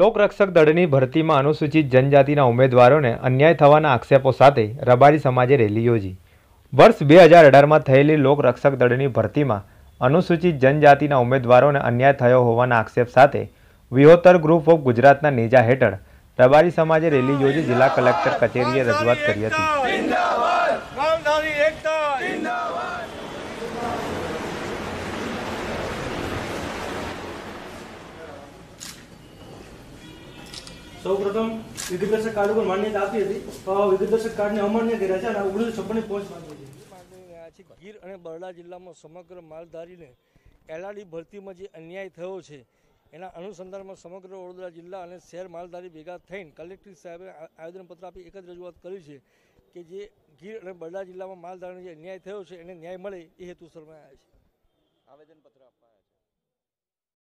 લોકરક્ષક દળની ભરતીમાં અનુસૂચિત જનજાતિના ઉમેદવારોને અન્યાય થવાના આક્ષેપો સાથે રબારી સમાજે રેલી યોજી વર્ષ બે હજાર અઢારમાં થયેલી લોકરક્ષક દળની ભરતીમાં અનુસૂચિત જનજાતિના ઉમેદવારોને અન્યાય થયો હોવાના આક્ષેપ સાથે વિહોતર ગ્રુપ ઓફ ગુજરાતના નેજા હેઠળ રબારી સમાજે રેલી યોજી જિલ્લા કલેક્ટર કચેરીએ રજૂઆત કરી હતી સૌપ્રથમ વિગતદર્શક કાર્ડ ઉપર માન્યતા આપી હતી વિગતદર્શક કાર્ડને અમાન્ય કર્યા છે અને ઓગણીસો છપ્પનની પહોંચ માંગી છે ગીર અને બરડા જિલ્લામાં સમગ્ર માલધારીને એલઆરડી ભરતીમાં જે અન્યાય થયો છે એના અનુસંધાનમાં સમગ્ર વડોદરા જિલ્લા અને શહેર માલધારી ભેગા થઈને કલેક્ટર સાહેબે આવેદનપત્ર આપી એક જ રજૂઆત કરી છે કે જે ગીર અને બરડા જિલ્લામાં માલધારીને જે અન્યાય થયો છે એને ન્યાય મળે એ હેતુસર આવ્યા છે આવેદનપત્ર આપવા છે